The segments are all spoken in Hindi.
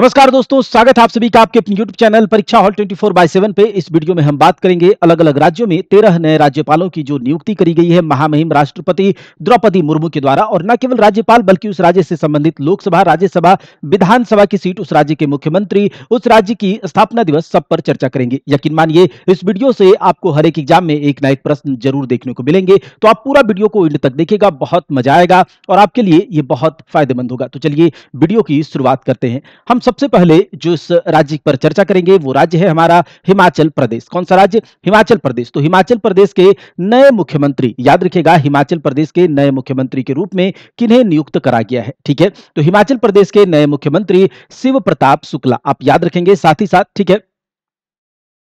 नमस्कार दोस्तों स्वागत है आप सभी का आपके अपने YouTube channel Pariksha hall 24 four by seven पे इस वीडियो में हम बात करेंगे अलग अलग राज्यों में तेरह नए राज्यपालों की जो नियुक्ति करी गई है महामहिम राष्ट्रपति द्रौपदी मुर्मू के द्वारा और न केवल राज्यपाल बल्कि उस राज्य से संबंधित लोकसभा राज्यसभा विधानसभा की सीट उस राज्य के मुख्यमंत्री उस राज्य की स्थापना दिवस सब पर चर्चा करेंगे यकीन मानिए इस वीडियो से आपको हर एक एग्जाम में एक न एक प्रश्न जरूर देखने को मिलेंगे तो आप पूरा वीडियो को इंड तक देखेगा बहुत मजा आएगा और आपके लिए ये बहुत फायदेमंद होगा तो चलिए वीडियो की शुरुआत करते हैं हम सबसे पहले जो इस राज्य पर चर्चा करेंगे वो राज्य है हमारा हिमाचल प्रदेश कौन सा राज्य हिमाचल प्रदेश तो हिमाचल प्रदेश के नए मुख्यमंत्री याद रखिएगा हिमाचल प्रदेश के नए मुख्यमंत्री के रूप में किन्हें नियुक्त करा गया है ठीक है तो हिमाचल प्रदेश के नए मुख्यमंत्री शिव प्रताप शुक्ला आप याद रखेंगे साथ ही साथ ठीक है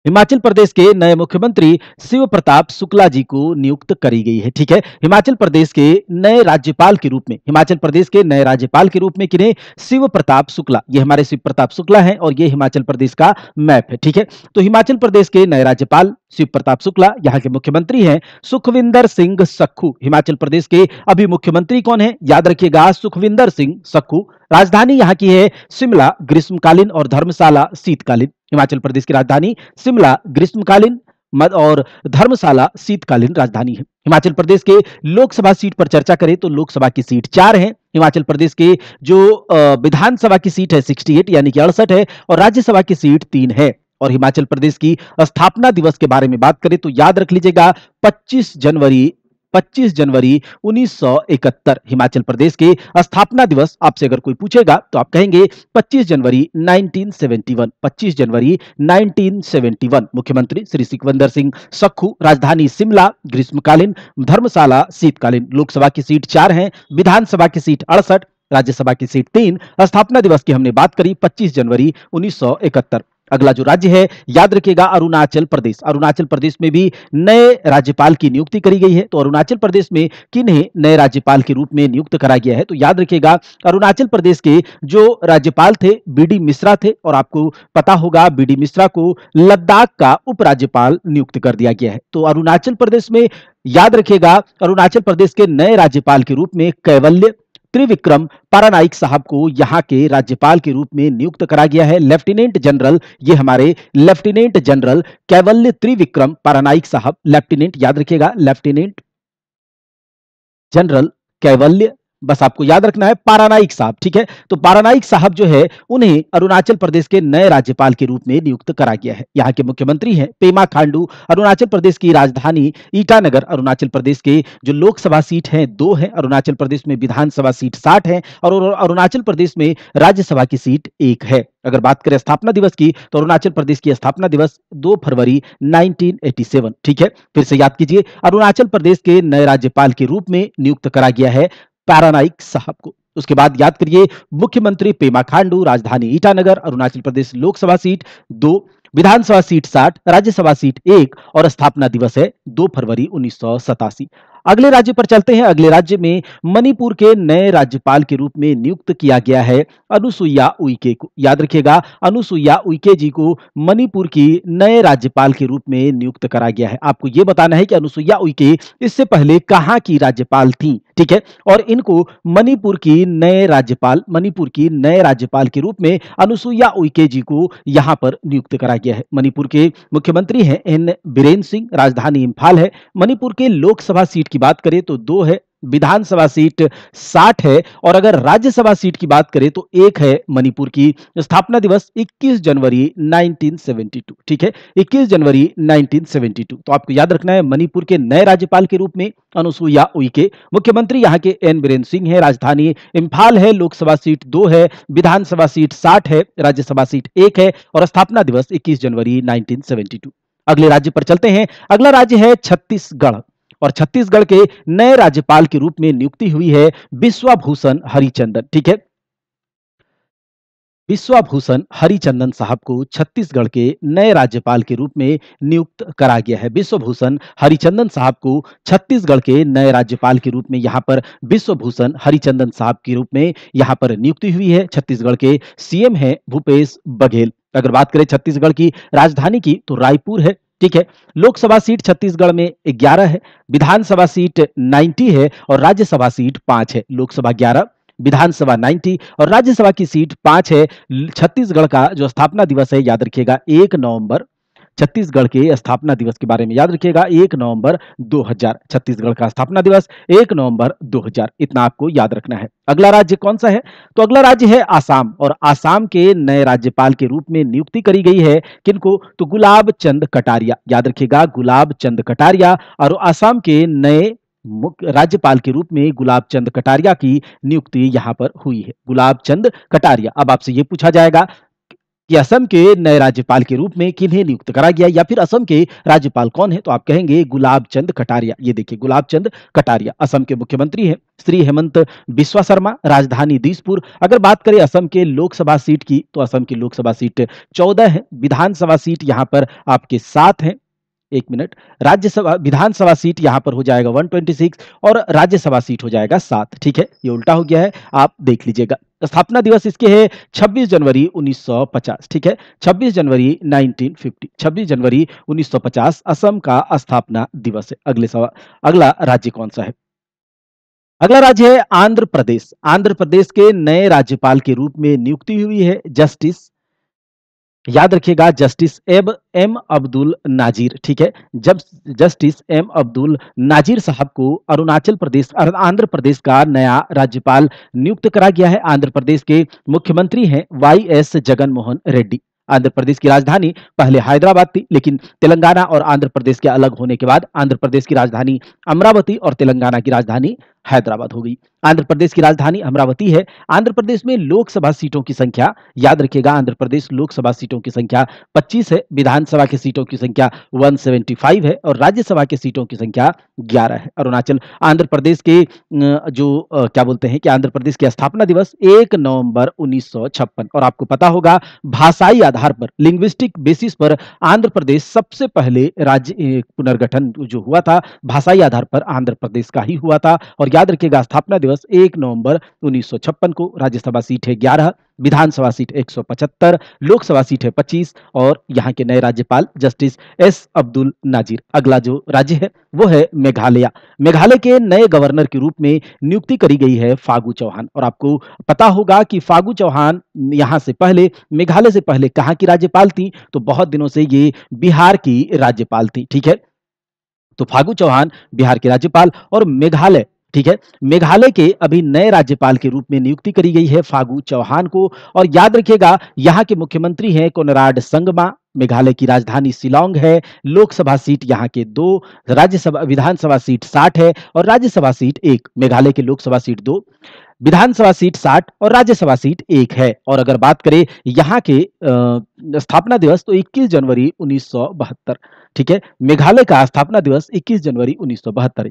हिमाचल प्रदेश के नए मुख्यमंत्री शिव प्रताप शुक्ला जी को नियुक्त करी गई है ठीक है हिमाचल प्रदेश के नए राज्यपाल के रूप में हिमाचल प्रदेश के नए राज्यपाल के रूप में किने शिव प्रताप शुक्ला ये हमारे शिव प्रताप शुक्ला हैं और ये हिमाचल प्रदेश का मैप है ठीक है तो हिमाचल प्रदेश के नए राज्यपाल शिव प्रताप शुक्ला यहाँ के मुख्यमंत्री हैं सुखविंदर सिंह सक्खू हिमाचल प्रदेश के अभी मुख्यमंत्री कौन है याद रखिएगा सुखविंदर सिंह सक्खू राजधानी यहाँ की है शिमला ग्रीष्मकालीन और धर्मशाला शीतकालीन हिमाचल प्रदेश की राजधानी शिमला ग्रीष्मकालीन और धर्मशाला शीतकालीन राजधानी है हिमाचल प्रदेश के लोकसभा सीट पर चर्चा करें तो लोकसभा की सीट चार है हिमाचल प्रदेश के जो विधानसभा की सीट है 68 यानी कि अड़सठ है और राज्यसभा की सीट तीन है और हिमाचल प्रदेश की स्थापना दिवस के बारे में बात करें तो याद रख लीजिएगा 25 जनवरी 25 जनवरी 1971 हिमाचल प्रदेश के स्थापना दिवस आपसे अगर कोई पूछेगा तो आप कहेंगे 25 जनवरी 1971 25 जनवरी 1971 मुख्यमंत्री श्री सिकवंदर सिंह सख्खू राजधानी शिमला ग्रीष्मकालीन धर्मशाला शीतकालीन लोकसभा की सीट चार हैं विधानसभा की सीट अड़सठ राज्यसभा की सीट तीन स्थापना दिवस की हमने बात करी 25 जनवरी 1971 अगला जो राज्य है याद रखिएगा अरुणाचल प्रदेश अरुणाचल प्रदेश में भी नए राज्यपाल की नियुक्ति करी गई है तो अरुणाचल प्रदेश में किन्हें नए राज्यपाल के रूप में नियुक्त करा गया है तो याद रखिएगा अरुणाचल प्रदेश के जो राज्यपाल थे बीडी मिश्रा थे और आपको पता होगा बीडी मिश्रा को लद्दाख का उपराज्यपाल नियुक्त कर दिया गया है तो अरुणाचल प्रदेश में याद रखेगा अरुणाचल प्रदेश के नए राज्यपाल के रूप में कैवल्य त्रिविक्रम पारानाइक साहब को यहाँ के राज्यपाल के रूप में नियुक्त करा गया है लेफ्टिनेंट जनरल ये हमारे लेफ्टिनेंट जनरल कैवल्य त्रिविक्रम पारानाइक साहब लेफ्टिनेंट याद रखिएगा लेफ्टिनेंट जनरल कैवल्य बस आपको याद रखना है पारानाइक साहब ठीक है तो पारानाइक साहब जो है उन्हें अरुणाचल प्रदेश के नए राज्यपाल के रूप में नियुक्त करा गया है यहाँ के मुख्यमंत्री हैं पेमा खांडू अरुणाचल प्रदेश की राजधानी ईटानगर अरुणाचल प्रदेश के जो लोकसभा सीट है दो है अरुणाचल प्रदेश में विधानसभा सीट साठ है और अरुणाचल प्रदेश में राज्यसभा की सीट एक है अगर बात करें स्थापना दिवस की तो अरुणाचल प्रदेश की स्थापना दिवस 2 फरवरी 1987 ठीक है फिर से याद कीजिए अरुणाचल प्रदेश के नए राज्यपाल के रूप में नियुक्त करा गया है पैरानाइक साहब को उसके बाद याद करिए मुख्यमंत्री पेमा खांडू राजधानी ईटानगर अरुणाचल प्रदेश लोकसभा सीट दो विधानसभा सीट साठ राज्यसभा सीट एक और स्थापना दिवस है दो फरवरी उन्नीस अगले राज्य पर चलते हैं अगले राज्य में मणिपुर के नए राज्यपाल के रूप में नियुक्त किया गया है अनुसुईया उइके को याद रखिएगा अनुसुईया उइके जी को मणिपुर की नए राज्यपाल के रूप में नियुक्त करा गया है आपको ये बताना है कि अनुसुईया उइके इससे पहले कहाँ की राज्यपाल थी ठीक है और इनको मणिपुर की नए राज्यपाल मणिपुर की नए राज्यपाल के रूप में अनुसुईया उइके जी को यहां पर नियुक्त करा गया है मणिपुर के मुख्यमंत्री हैं एन बीरेन सिंह राजधानी इम्फाल है मणिपुर के लोकसभा सीट की बात करें तो दो है विधानसभा सीट साठ है और अगर राज्यसभा सीट की बात करें तो एक है मणिपुर की स्थापना दिवस 21 जनवरी 1972 ठीक है 21 जनवरी 1972 तो आपको याद रखना है मणिपुर के नए राज्यपाल के रूप में अनुसुईया उइके मुख्यमंत्री यहाँ के एन बीरेन्द्र सिंह है राजधानी इम्फाल है लोकसभा सीट दो है विधानसभा सीट साठ है राज्यसभा सीट एक है और स्थापना दिवस इक्कीस जनवरी नाइनटीन अगले राज्य पर चलते हैं अगला राज्य है छत्तीसगढ़ और छत्तीसगढ़ के नए राज्यपाल के रूप में नियुक्ति हुई है विश्वाभूषण हरिचंदन ठीक है विश्वाभूषण हरिचंदन साहब को छत्तीसगढ़ के नए राज्यपाल के रूप में नियुक्त करा गया है विश्वभूषण हरिचंदन साहब को छत्तीसगढ़ के नए राज्यपाल के रूप में यहां पर विश्वभूषण हरिचंदन साहब के रूप में यहां पर नियुक्ति हुई है छत्तीसगढ़ के सीएम हैं भूपेश बघेल अगर बात करें छत्तीसगढ़ की राजधानी की तो रायपुर है ठीक है लोकसभा सीट छत्तीसगढ़ में ग्यारह है विधानसभा सीट नाइन्टी है और राज्यसभा सीट पांच है लोकसभा ग्यारह विधानसभा 90 और राज्यसभा की सीट पांच है छत्तीसगढ़ का जो स्थापना दिवस है याद रखिएगा एक नवंबर छत्तीसगढ़ के स्थापना दिवस के बारे में याद रखिएगा एक नवंबर 2000 छत्तीसगढ़ का स्थापना दिवस एक नवंबर 2000 इतना आपको याद रखना है अगला राज्य कौन सा है तो अगला राज्य है आसाम और आसाम के नए राज्यपाल के रूप में नियुक्ति करी गई है किनको तो गुलाब चंद कटारिया याद रखिएगा गुलाब चंद कटारिया और आसाम के नए राज्यपाल के रूप में गुलाब चंद कटारिया की नियुक्ति यहां पर हुई है गुलाब चंद कटारिया अब आपसे यह पूछा जाएगा कि असम के नए राज्यपाल के रूप में किन्हें नियुक्त करा गया या फिर असम के राज्यपाल कौन है तो आप कहेंगे गुलाब चंद कटारिया ये देखिए गुलाब चंद कटारिया असम के मुख्यमंत्री हैं श्री हेमंत बिस्वा शर्मा राजधानी दिसपुर अगर बात करें असम के लोकसभा सीट की तो असम की लोकसभा सीट चौदह है विधानसभा सीट यहाँ पर आपके सात है एक मिनट राज्यसभा विधानसभा सीट यहां पर हो जाएगा 126 और राज्यसभा सीट हो जाएगा सात ठीक है ये उल्टा हो गया है आप देख लीजिएगा स्थापना दिवस इसके है 26 जनवरी 1950 ठीक है 26 जनवरी 1950 26 जनवरी 1950 असम का स्थापना दिवस है अगले सवाल अगला राज्य कौन सा है अगला राज्य है आंध्र प्रदेश आंध्र प्रदेश के नए राज्यपाल के रूप में नियुक्ति हुई है जस्टिस याद रखिएगा जस्टिस एब एम अब्दुल नाजीर ठीक है जब जस्टिस एम अब्दुल नाजीर साहब को अरुणाचल प्रदेश आंध्र प्रदेश का नया राज्यपाल नियुक्त करा गया है आंध्र प्रदेश के मुख्यमंत्री हैं वाई एस जगन मोहन रेड्डी आंध्र प्रदेश की राजधानी पहले हैदराबाद थी लेकिन तेलंगाना और आंध्र प्रदेश के अलग होने के बाद आंध्र प्रदेश की राजधानी अमरावती और तेलंगाना की राजधानी हैदराबाद हो गई आंध्र प्रदेश की राजधानी अमरावती है आंध्र प्रदेश में लोकसभा सीटों की संख्या याद रखिएगा आंध्र प्रदेश लोकसभा सीटों की संख्या 25 है विधानसभा की सीटों की संख्या 175 है और राज्यसभा की सीटों की संख्या 11 है अरुणाचल आंध्र प्रदेश के जो क्या बोलते हैं कि आंध्र प्रदेश की स्थापना दिवस एक नवम्बर उन्नीस और आपको पता होगा भाषाई आधार पर लिंग्विस्टिक बेसिस पर आंध्र प्रदेश सबसे पहले राज्य पुनर्गठन जो हुआ था भाषाई आधार पर आंध्र प्रदेश का ही हुआ था और याद रखिएगा स्थापना दिवस एक नवंबर 1956 को राज्यसभा सीट है ग्यारह विधानसभा सीट 175, लोकसभा सीट है 25 और यहाँ के नए राज्यपाल जस्टिस एस अब्दुल नाजिर अगला जो राज्य है वो है मेघालय मेघालय के नए गवर्नर के रूप में नियुक्ति करी गई है फागू चौहान और आपको पता होगा कि फागु चौहान यहाँ से पहले मेघालय से पहले कहाँ की राज्यपाल थी तो बहुत दिनों से ये बिहार की राज्यपाल थी ठीक है तो फागू चौहान बिहार के राज्यपाल और मेघालय ठीक है मेघालय के अभी नए राज्यपाल के रूप में नियुक्ति करी गई है फागू चौहान को और याद रखिएगा यहाँ के मुख्यमंत्री हैं कोनराड संगमा मेघालय की राजधानी शिलोंग है लोकसभा सीट यहाँ के दो राज्यसभा विधानसभा सीट साठ है और राज्यसभा सीट एक मेघालय के लोकसभा सीट दो विधानसभा सीट साठ और राज्यसभा सीट एक है और अगर बात करें यहाँ के स्थापना दिवस तो 21 जनवरी उन्नीस ठीक है मेघालय का स्थापना दिवस 21 जनवरी उन्नीस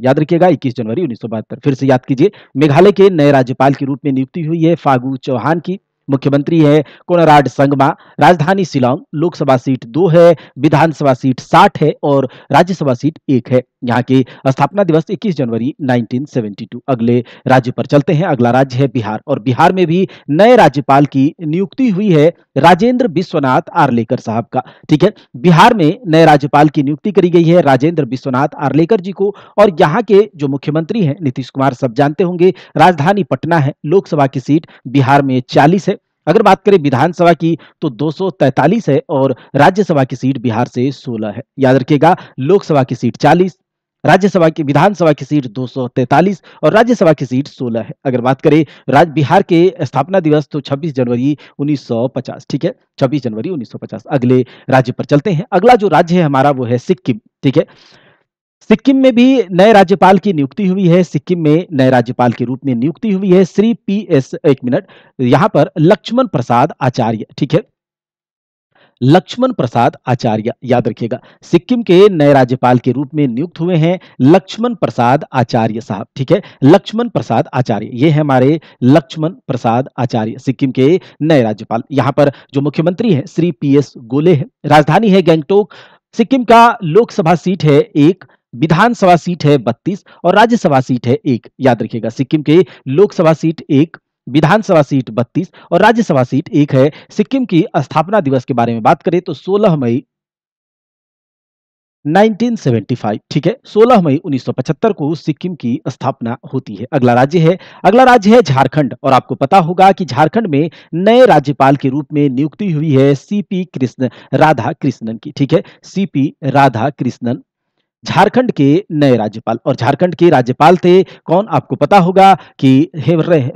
याद रखिएगा 21 जनवरी उन्नीस फिर से याद कीजिए मेघालय के नए राज्यपाल के रूप में नियुक्ति हुई है फागू चौहान की मुख्यमंत्री है कोणाराड संगमा राजधानी शिलांग लोकसभा सीट दो है विधानसभा सीट साठ है और राज्यसभा सीट एक है यहाँ के स्थापना दिवस 21 जनवरी 1972 अगले राज्य पर चलते हैं अगला राज्य है बिहार और बिहार में भी नए राज्यपाल की नियुक्ति हुई है राजेंद्र विश्वनाथ आर्लेकर साहब का ठीक है बिहार में नए राज्यपाल की नियुक्ति करी गई है राजेंद्र विश्वनाथ आर्लेकर जी को और यहाँ के जो मुख्यमंत्री हैं नीतीश कुमार सब जानते होंगे राजधानी पटना है लोकसभा की सीट बिहार में चालीस है अगर बात करें विधानसभा की तो 243 है और राज्यसभा की सीट बिहार से 16 है याद रखिएगा लोकसभा की सीट राज्यसभा की विधानसभा की सीट 243 और राज्यसभा की सीट 16 है अगर बात करें राज्य बिहार के स्थापना दिवस तो 26 जनवरी 1950 ठीक है 26 जनवरी 1950 अगले राज्य पर चलते हैं अगला जो राज्य है हमारा वो है सिक्किम ठीक है सिक्किम में भी नए राज्यपाल की नियुक्ति हुई है सिक्किम में नए राज्यपाल के रूप में नियुक्ति हुई है श्री पी एस एक मिनट यहाँ पर लक्ष्मण प्रसाद आचार्य ठीक है लक्ष्मण प्रसाद आचार्य याद रखिएगा सिक्किम के नए राज्यपाल के रूप में नियुक्त हुए हैं लक्ष्मण प्रसाद आचार्य साहब ठीक है लक्ष्मण प्रसाद आचार्य ये है हमारे लक्ष्मण प्रसाद आचार्य सिक्किम के नए राज्यपाल यहाँ पर जो मुख्यमंत्री हैं श्री पी एस गोले हैं राजधानी है गैंगटोक सिक्किम का लोकसभा सीट है एक विधानसभा सीट है बत्तीस और राज्यसभा सीट है एक याद रखिएगा सिक्किम के लोकसभा सीट एक विधानसभा सीट 32 और राज्यसभा सीट एक है सिक्किम की स्थापना दिवस के बारे में बात करें तो 16 मई 1975 ठीक है 16 मई 1975 को सिक्किम की स्थापना होती है अगला राज्य है अगला राज्य है झारखंड और आपको पता होगा कि झारखंड में नए राज्यपाल के रूप में नियुक्ति हुई है सीपी कृष्ण राधा कृष्णन की ठीक है सीपी राधा कृष्णन झारखंड के नए राज्यपाल और झारखंड के राज्यपाल थे कौन आपको पता होगा कि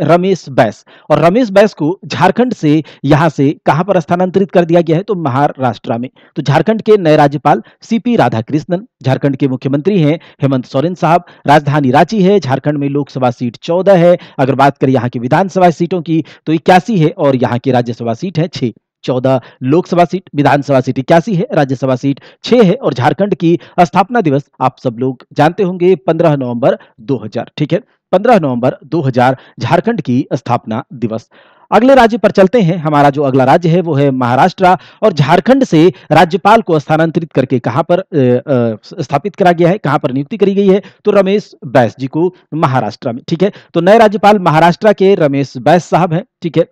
रमेश बैस और रमेश बैस को झारखंड से यहाँ से कहां पर स्थानांतरित कर दिया गया है तो महाराष्ट्र में तो झारखंड के नए राज्यपाल सीपी राधाकृष्णन झारखंड के मुख्यमंत्री हैं हेमंत सोरेन साहब राजधानी रांची है झारखंड में लोकसभा सीट चौदह है अगर बात करें यहाँ की विधानसभा सीटों की तो इक्यासी है और यहाँ की राज्यसभा सीट है छह चौदह लोकसभा सीट विधानसभा सीट इक्यासी है राज्यसभा सीट छह है और झारखंड की स्थापना दिवस आप सब लोग जानते होंगे पंद्रह नवंबर दो ठीक है पंद्रह नवंबर दो झारखंड की स्थापना दिवस अगले राज्य पर चलते हैं हमारा जो अगला राज्य है वो है महाराष्ट्र और झारखंड से राज्यपाल को स्थानांतरित करके कहां पर स्थापित करा गया है कहां पर नियुक्ति करी गई है तो रमेश बैस जी को महाराष्ट्र में ठीक है तो नए राज्यपाल महाराष्ट्र के रमेश बैस साहब हैं ठीक है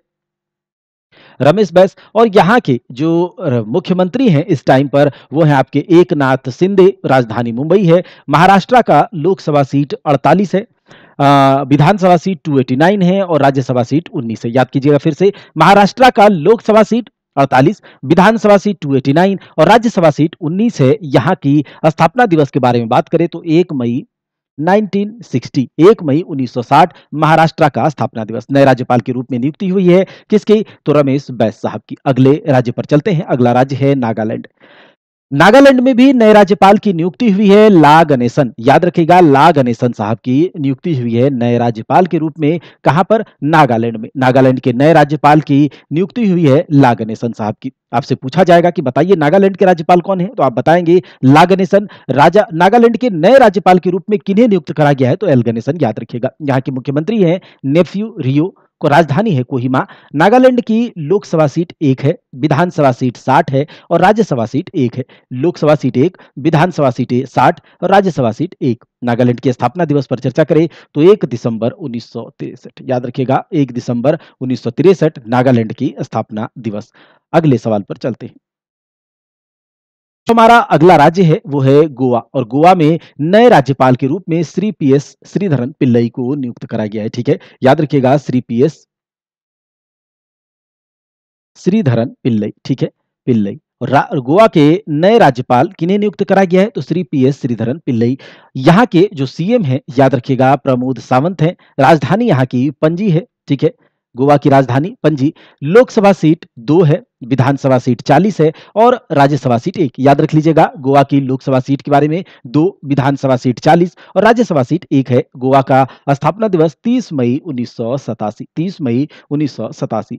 रमेश बैस और यहाँ के जो मुख्यमंत्री हैं इस टाइम पर वो हैं आपके एक नाथ सिंधे राजधानी मुंबई है महाराष्ट्र का लोकसभा सीट 48 है विधानसभा सीट 289 है और राज्यसभा सीट 19 है याद कीजिएगा फिर से महाराष्ट्र का लोकसभा सीट 48 विधानसभा सीट 289 और राज्यसभा सीट 19 है यहाँ की स्थापना दिवस के बारे में बात करें तो एक मई 1960 एक मई 1960 महाराष्ट्र का स्थापना दिवस नए राज्यपाल के रूप में नियुक्ति हुई है किसकी तो रमेश बैस साहब की अगले राज्य पर चलते हैं अगला राज्य है नागालैंड नागालैंड में भी नए राज्यपाल की नियुक्ति हुई है ला गणेशन याद रखिएगा ला गणेशन साहब की नियुक्ति हुई है नए राज्यपाल के रूप में कहां पर नागालैंड में नागालैंड के नए राज्यपाल की नियुक्ति हुई है ला गणेशन साहब की आपसे पूछा जाएगा कि बताइए नागालैंड के राज्यपाल कौन है तो आप बताएंगे ला गणेशन राजा नागालैंड के नए राज्यपाल के रूप में किन्हें नियुक्त करा गया है तो एल गणेशन याद रखेगा यहाँ के मुख्यमंत्री है नेफ्यू रियो को राजधानी है कोहिमा नागालैंड की लोकसभा सीट एक है विधानसभा सीट साठ है और राज्यसभा सीट एक है लोकसभा सीट एक विधानसभा सीट साठ और राज्यसभा सीट एक नागालैंड के स्थापना दिवस पर चर्चा करें तो एक दिसंबर उन्नीस याद रखिएगा एक दिसंबर उन्नीस नागालैंड की स्थापना दिवस अगले सवाल पर चलते हैं हमारा अगला राज्य है वो है गोवा और गोवा में नए राज्यपाल के रूप में श्री पी एस श्रीधरन पिल्लई को नियुक्त कराया गया है ठीक है याद रखिएगा श्री पी एस श्रीधरन पिल्लई ठीक है पिल्लई और गोवा के नए राज्यपाल किन्हें नियुक्त कराया गया है तो श्री पी एस श्रीधरन पिल्लई यहाँ के जो सीएम है याद रखिएगा प्रमोद सावंत है राजधानी यहाँ की पंजी है ठीक है गोवा की राजधानी पंजी लोकसभा सीट दो है विधानसभा सीट 40 है और राज्यसभा सीट एक याद रख लीजिएगा गोवा की लोकसभा सीट के बारे में दो विधानसभा सीट 40 और राज्यसभा सीट एक है गोवा का स्थापना दिवस 30 मई उन्नीस 30 मई उन्नीस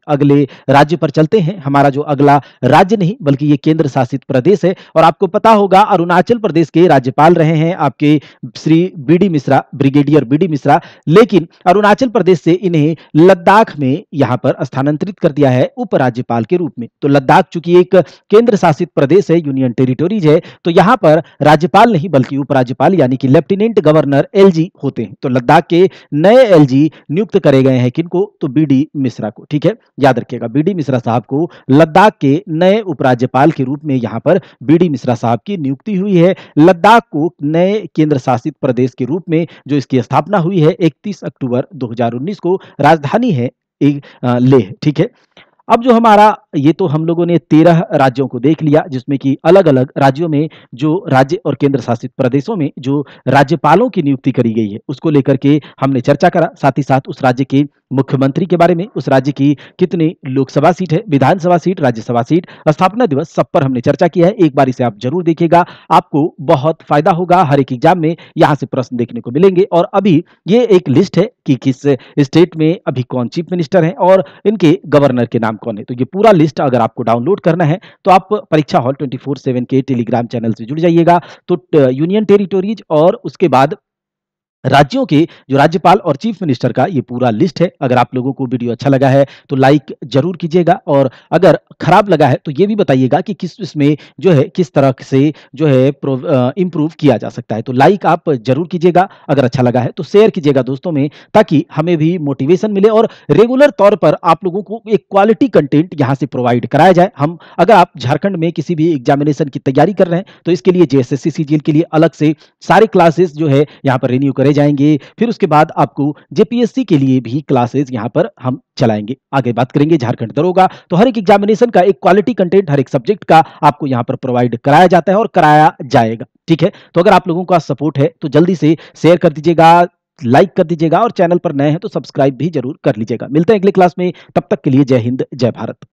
अगले राज्य पर चलते हैं हमारा जो अगला राज्य नहीं बल्कि ये केंद्र शासित प्रदेश है और आपको पता होगा अरुणाचल प्रदेश के राज्यपाल रहे हैं आपके Shri B D Mishra brigadier B D Mishra लेकिन अरुणाचल प्रदेश से इन्हें लद्दाख में यहां पर स्थानांतरित कर दिया है उपराज्यपाल के रूप में में तो लद्दाख चूंकि एक केंद्र शासित प्रदेश है यूनियन टेरिटोरीज है तो यहाँ पर राज्यपाल नहीं बल्कि उपराज्यपाल यानी कि लेफ्टिनेंट गवर्नर एलजी होते हैं तो लद्दाख के नए एलजी नियुक्त करे गए हैं किनको तो बीडी मिश्रा को ठीक है याद रखिएगा बीडी मिश्रा साहब को लद्दाख के नए उपराज्यपाल के रूप में यहाँ पर बीडी मिश्रा साहब की नियुक्ति हुई है लद्दाख को नए केंद्र शासित प्रदेश के रूप में जो इसकी स्थापना हुई है 31 अक्टूबर 2019 को राजधानी है लेह ठीक है अब जो हमारा ये तो हम लोगों ने तेरह राज्यों को देख लिया जिसमें कि अलग अलग राज्यों में जो राज्य और केंद्र शासित प्रदेशों में जो राज्यपालों की नियुक्ति करी गई है उसको लेकर के हमने चर्चा करा साथ ही साथ उस राज्य के मुख्यमंत्री के बारे में उस राज्य की कितनी लोकसभा सीट है विधानसभा सीट राज्यसभा सीट स्थापना दिवस सब पर हमने चर्चा किया है एक बार इसे आप जरूर देखिएगा आपको बहुत फायदा होगा हर एक एग्जाम में यहाँ से प्रश्न देखने को मिलेंगे और अभी ये एक लिस्ट है कि किस स्टेट में अभी कौन चीफ मिनिस्टर हैं और इनके गवर्नर के नाम नाम कौन है तो ये पूरा लिस्ट अगर आपको डाउनलोड करना है तो आप Pariksha hall twenty four seven के टेलीग्राम चैनल से जुड़ जाइएगा तो यूनियन uh, टेरिटोरीज और उसके बाद राज्यों के जो राज्यपाल और चीफ मिनिस्टर का ये पूरा लिस्ट है अगर आप लोगों को वीडियो अच्छा लगा है तो लाइक जरूर कीजिएगा और अगर खराब लगा है तो ये भी बताइएगा कि किस इसमें जो है किस तरह से जो है इम्प्रूव किया जा सकता है तो लाइक आप जरूर कीजिएगा अगर अच्छा लगा है तो शेयर कीजिएगा दोस्तों में ताकि हमें भी मोटिवेशन मिले और रेगुलर तौर पर आप लोगों को एक क्वालिटी कंटेंट यहाँ से प्रोवाइड कराया जाए हम अगर आप झारखंड में किसी भी एग्जामिनेशन की तैयारी कर रहे हैं तो इसके लिए जे एस के लिए अलग से सारे क्लासेस जो है यहाँ पर रिन्यू करें जाएंगे फिर उसके बाद आपको जेपीएससी के लिए भी क्लासेस यहाँ पर हम चलाएंगे आगे बात करेंगे झारखंड दरोगा तो, तो हर एक एग्जामिनेशन का एक क्वालिटी कंटेंट हर एक सब्जेक्ट का आपको यहाँ पर प्रोवाइड कराया जाता है और कराया जाएगा ठीक है तो अगर आप लोगों का सपोर्ट है तो जल्दी से शेयर कर दीजिएगा लाइक कर दीजिएगा और चैनल पर नए हैं तो सब्सक्राइब भी जरूर कर लीजिएगा मिलते हैं अगले क्लास में तब तक के लिए जय हिंद जय भारत